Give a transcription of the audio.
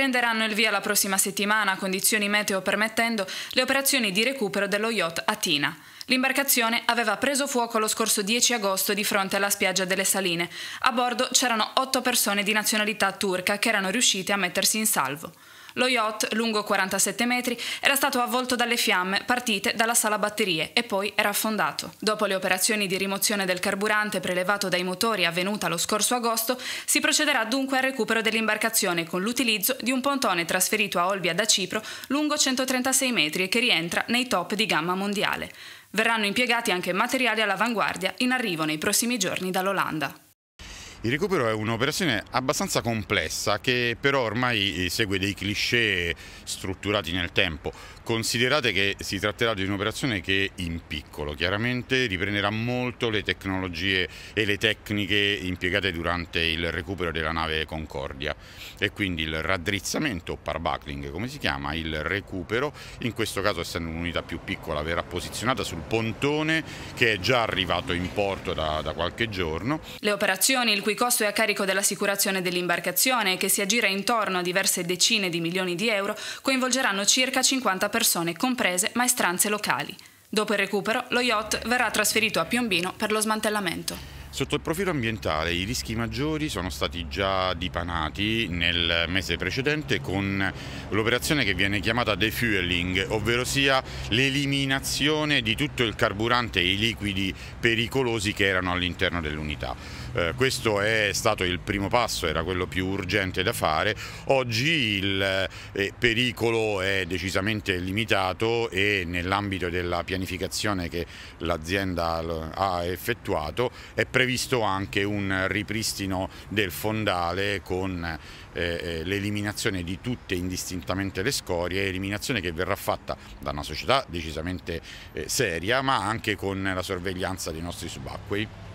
Prenderanno il via la prossima settimana, condizioni meteo permettendo, le operazioni di recupero dello yacht Atina. L'imbarcazione aveva preso fuoco lo scorso 10 agosto di fronte alla spiaggia delle Saline. A bordo c'erano otto persone di nazionalità turca che erano riuscite a mettersi in salvo. Lo yacht, lungo 47 metri, era stato avvolto dalle fiamme partite dalla sala batterie e poi era affondato. Dopo le operazioni di rimozione del carburante prelevato dai motori avvenuta lo scorso agosto, si procederà dunque al recupero dell'imbarcazione con l'utilizzo di un pontone trasferito a Olbia da Cipro lungo 136 metri e che rientra nei top di gamma mondiale. Verranno impiegati anche materiali all'avanguardia in arrivo nei prossimi giorni dall'Olanda. Il recupero è un'operazione abbastanza complessa che però ormai eh, segue dei cliché strutturati nel tempo. Considerate che si tratterà di un'operazione che in piccolo chiaramente riprenderà molto le tecnologie e le tecniche impiegate durante il recupero della nave Concordia e quindi il raddrizzamento, o parbuckling come si chiama, il recupero, in questo caso essendo un'unità più piccola verrà posizionata sul pontone che è già arrivato in porto da, da qualche giorno. Le operazioni il cui cui costo è a carico dell'assicurazione dell'imbarcazione, che si aggira intorno a diverse decine di milioni di euro, coinvolgeranno circa 50 persone, comprese maestranze locali. Dopo il recupero, lo yacht verrà trasferito a Piombino per lo smantellamento. Sotto il profilo ambientale i rischi maggiori sono stati già dipanati nel mese precedente con l'operazione che viene chiamata defueling, ovvero sia l'eliminazione di tutto il carburante e i liquidi pericolosi che erano all'interno dell'unità. Eh, questo è stato il primo passo, era quello più urgente da fare. Oggi il eh, pericolo è decisamente limitato e nell'ambito della pianificazione che l'azienda ha effettuato è previsto previsto anche un ripristino del fondale con eh, eh, l'eliminazione di tutte indistintamente le scorie, eliminazione che verrà fatta da una società decisamente eh, seria ma anche con la sorveglianza dei nostri subacquei.